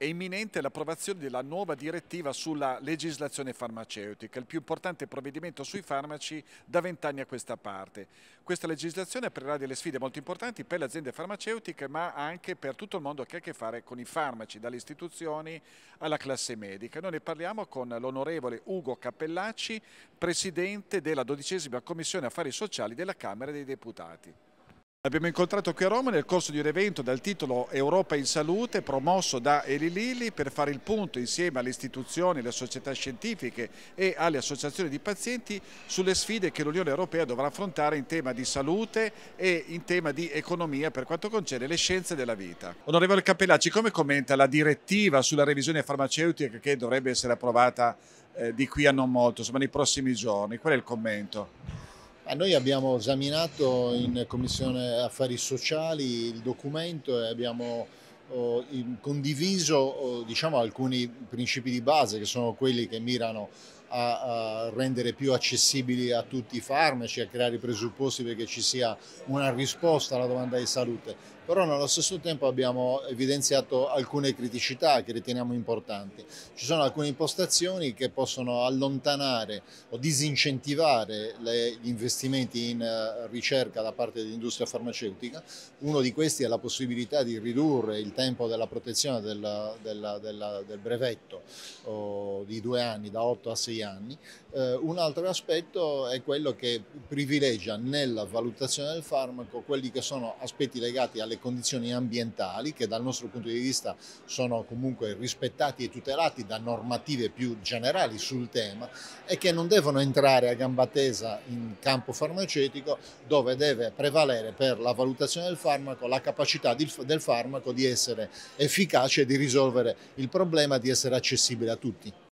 è imminente l'approvazione della nuova direttiva sulla legislazione farmaceutica, il più importante provvedimento sui farmaci da vent'anni a questa parte. Questa legislazione aprirà delle sfide molto importanti per le aziende farmaceutiche ma anche per tutto il mondo che ha a che fare con i farmaci, dalle istituzioni alla classe medica. Noi ne parliamo con l'onorevole Ugo Cappellacci, presidente della dodicesima Commissione Affari Sociali della Camera dei Deputati. L'abbiamo incontrato qui a Roma nel corso di un evento dal titolo Europa in salute promosso da Eli Lilli per fare il punto insieme alle istituzioni, alle società scientifiche e alle associazioni di pazienti sulle sfide che l'Unione Europea dovrà affrontare in tema di salute e in tema di economia per quanto concerne le scienze della vita. Onorevole Cappellacci, come commenta la direttiva sulla revisione farmaceutica che dovrebbe essere approvata eh, di qui a non molto, insomma nei prossimi giorni? Qual è il commento? Eh, noi abbiamo esaminato in Commissione Affari Sociali il documento e abbiamo oh, condiviso oh, diciamo, alcuni principi di base che sono quelli che mirano a, a, rendere più accessibili a tutti i farmaci, a creare i presupposti perché ci sia una risposta alla domanda di salute, però nello stesso tempo abbiamo evidenziato alcune criticità che riteniamo importanti. Ci sono alcune impostazioni che possono allontanare o disincentivare le, gli investimenti in uh, ricerca da parte dell'industria farmaceutica. Uno di questi è la possibilità di ridurre il tempo della protezione della, della, della, del brevetto oh, di due anni, da 8 a 6 anni. Eh, un altro aspetto è quello che privilegia nella valutazione del farmaco quelli che sono aspetti legati alle condizioni ambientali che dal nostro punto di vista sono comunque rispettati e tutelati da normative più generali sul tema e che non devono entrare a gamba tesa in campo farmaceutico dove deve prevalere per la valutazione del farmaco la capacità di, del farmaco di essere efficace e di risolvere il problema di essere accessibile a tutti.